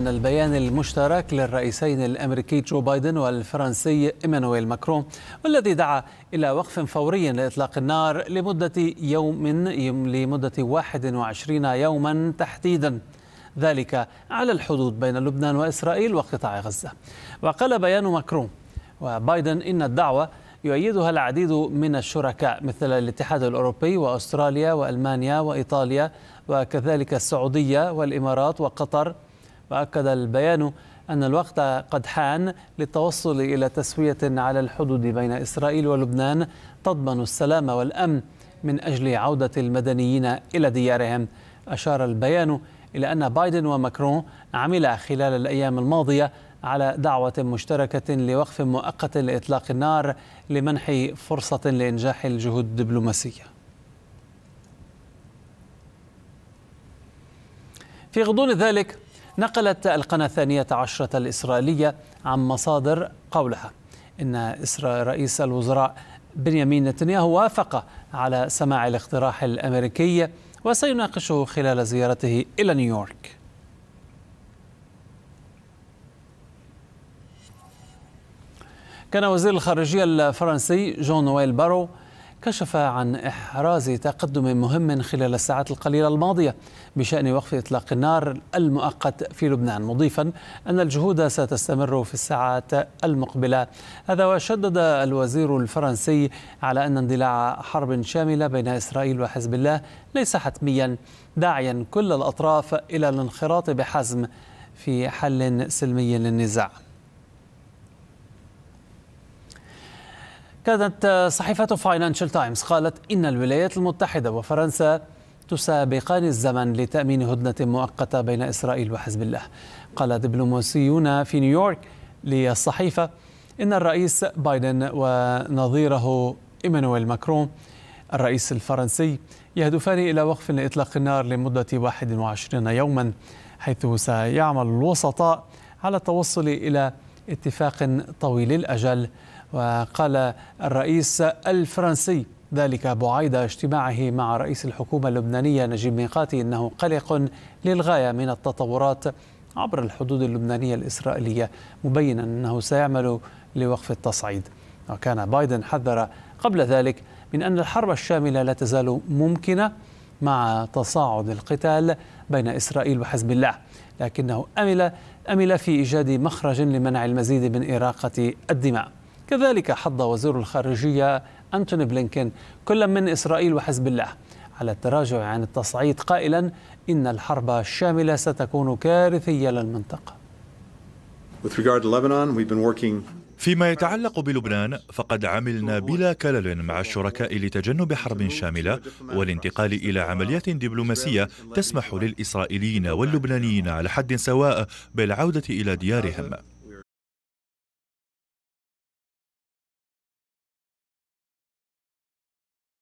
أن البيان المشترك للرئيسين الامريكي جو بايدن والفرنسي ايمانويل ماكرون والذي دعا الى وقف فوري لاطلاق النار لمده يوم لمده 21 يوما تحديدا ذلك على الحدود بين لبنان واسرائيل وقطاع غزه. وقال بيان ماكرون وبايدن ان الدعوه يؤيدها العديد من الشركاء مثل الاتحاد الاوروبي واستراليا والمانيا وايطاليا وكذلك السعوديه والامارات وقطر وأكد البيان أن الوقت قد حان للتوصل إلى تسوية على الحدود بين إسرائيل ولبنان تضمن السلام والأمن من أجل عودة المدنيين إلى ديارهم أشار البيان إلى أن بايدن وماكرون عملا خلال الأيام الماضية على دعوة مشتركة لوقف مؤقت لإطلاق النار لمنح فرصة لإنجاح الجهود الدبلوماسية. في غضون ذلك نقلت القناة الثانية عشرة الإسرائيلية عن مصادر قولها إن إسرائيل رئيس الوزراء بنيامين نتنياهو وافق على سماع الاقتراح الأمريكي وسيناقشه خلال زيارته إلى نيويورك كان وزير الخارجية الفرنسي جون نويل بارو كشف عن إحراز تقدم مهم خلال الساعات القليلة الماضية بشأن وقف إطلاق النار المؤقت في لبنان مضيفا أن الجهود ستستمر في الساعات المقبلة هذا وشدد الوزير الفرنسي على أن اندلاع حرب شاملة بين إسرائيل وحزب الله ليس حتميا داعيا كل الأطراف إلى الانخراط بحزم في حل سلمي للنزاع كانت صحيفة فاينانشال تايمز قالت إن الولايات المتحدة وفرنسا تسابقان الزمن لتأمين هدنة مؤقتة بين إسرائيل وحزب الله قال دبلوماسيون في نيويورك للصحيفة إن الرئيس بايدن ونظيره إيمانويل ماكرون الرئيس الفرنسي يهدفان إلى وقف لإطلاق النار لمدة 21 يوما حيث سيعمل الوسطاء على التوصل إلى اتفاق طويل الأجل وقال الرئيس الفرنسي ذلك بعيد اجتماعه مع رئيس الحكومة اللبنانية نجيب ميقاتي إنه قلق للغاية من التطورات عبر الحدود اللبنانية الإسرائيلية مبينا أنه سيعمل لوقف التصعيد وكان بايدن حذر قبل ذلك من أن الحرب الشاملة لا تزال ممكنة مع تصاعد القتال بين إسرائيل وحزب الله لكنه أمل أمل في إيجاد مخرج لمنع المزيد من إراقة الدماء كذلك حض وزير الخارجية أنتوني بلينكين كل من إسرائيل وحزب الله على التراجع عن التصعيد قائلا إن الحرب الشاملة ستكون كارثية للمنطقة فيما يتعلق بلبنان فقد عملنا بلا كلل مع الشركاء لتجنب حرب شاملة والانتقال إلى عمليات دبلوماسية تسمح للإسرائيليين واللبنانيين على حد سواء بالعودة إلى ديارهم